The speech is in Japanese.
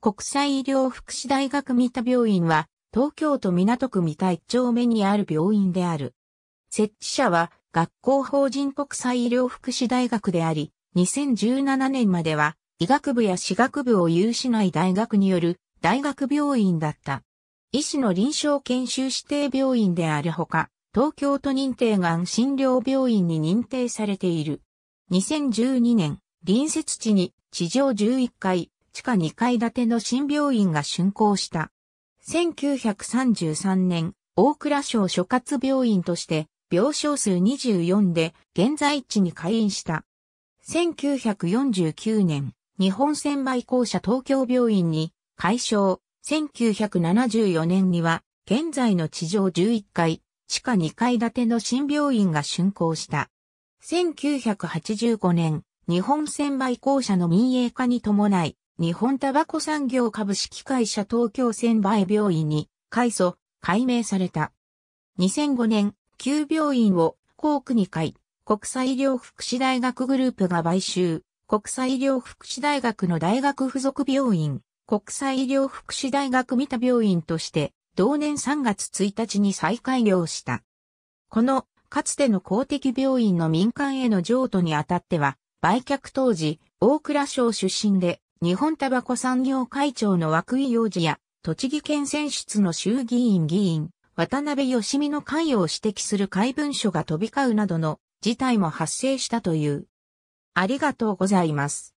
国際医療福祉大学三田病院は、東京都港区三田一丁目にある病院である。設置者は、学校法人国際医療福祉大学であり、2017年までは、医学部や歯学部を有しない大学による大学病院だった。医師の臨床研修指定病院であるほか、東京都認定がん診療病院に認定されている。2012年、隣接地に地上11階、地下2階建ての新病院が竣工した。1933年、大倉省諸葛病院として、病床数24で現在地に開院した。1949年、日本船売公社東京病院に改称。1974年には、現在の地上11階、地下2階建ての新病院が竣工した。1985年、日本船売公社の民営化に伴い、日本タバコ産業株式会社東京千倍病院に改祖、改名された。2005年、旧病院を広区2回、国際医療福祉大学グループが買収、国際医療福祉大学の大学附属病院、国際医療福祉大学三田病院として、同年3月1日に再開業した。この、かつての公的病院の民間への譲渡にあたっては、売却当時、大倉省出身で、日本タバコ産業会長の涌井洋二や、栃木県選出の衆議院議員、渡辺義美の関与を指摘する怪文書が飛び交うなどの事態も発生したという。ありがとうございます。